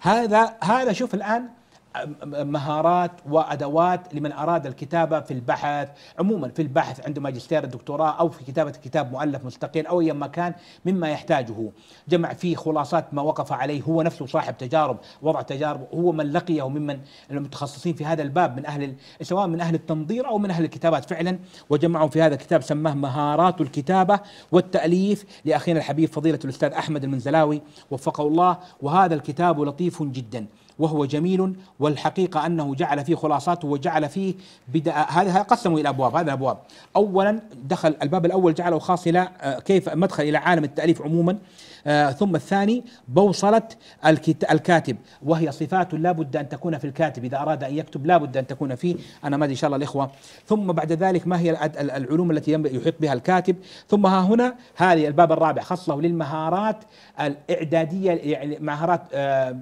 هذا هذا شوف الان مهارات وادوات لمن اراد الكتابه في البحث عموما في البحث عند ماجستير الدكتوراه او في كتابه كتاب مؤلف مستقل او ايا ما كان مما يحتاجه جمع فيه خلاصات ما وقف عليه هو نفسه صاحب تجارب وضع تجارب هو من لقيه ممن المتخصصين في هذا الباب من اهل سواء من اهل التنظير او من اهل الكتابات فعلا وجمعوا في هذا الكتاب سماه مهارات الكتابه والتاليف لاخينا الحبيب فضيله الاستاذ احمد المنزلاوي وفقه الله وهذا الكتاب لطيف جدا وهو جميل والحقيقة أنه جعل فيه خلاصات وجعل فيه بدأ هذا قسموا إلى أبواب هذا أبواب أولا دخل الباب الأول جعله خاص إلى آه، كيف مدخل إلى عالم التأليف عموما آه، ثم الثاني بوصلة الكاتب وهي صفات لا بد أن تكون في الكاتب إذا أراد أن يكتب لا بد أن تكون فيه أنا ما إن شاء الله الإخوة ثم بعد ذلك ما هي العلوم التي يحيط بها الكاتب ثم ها هنا هذه الباب الرابع خصله للمهارات الإعدادية يعني مهارات آه،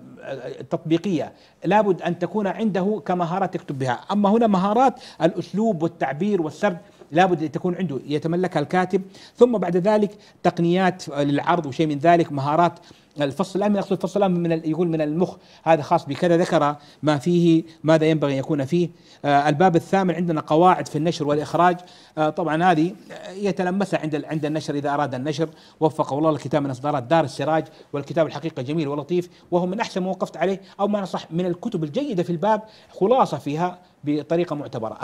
تطبيقية لابد أن تكون عنده كمهارات يكتب بها أما هنا مهارات الأسلوب والتعبير والسرد لابد أن تكون عنده يتملكها الكاتب ثم بعد ذلك تقنيات للعرض وشيء من ذلك مهارات الفصل الامن اقصد الفصل الامن من يقول من المخ هذا خاص بكذا ذكر ما فيه ماذا ينبغي ان يكون فيه آه الباب الثامن عندنا قواعد في النشر والاخراج آه طبعا هذه يتلمسها عند عند النشر اذا اراد النشر وفقه الله الكتاب من اصدارات دار السراج والكتاب الحقيقه جميل ولطيف وهو من احسن ما وقفت عليه او ما نصح من الكتب الجيده في الباب خلاصه فيها بطريقه معتبره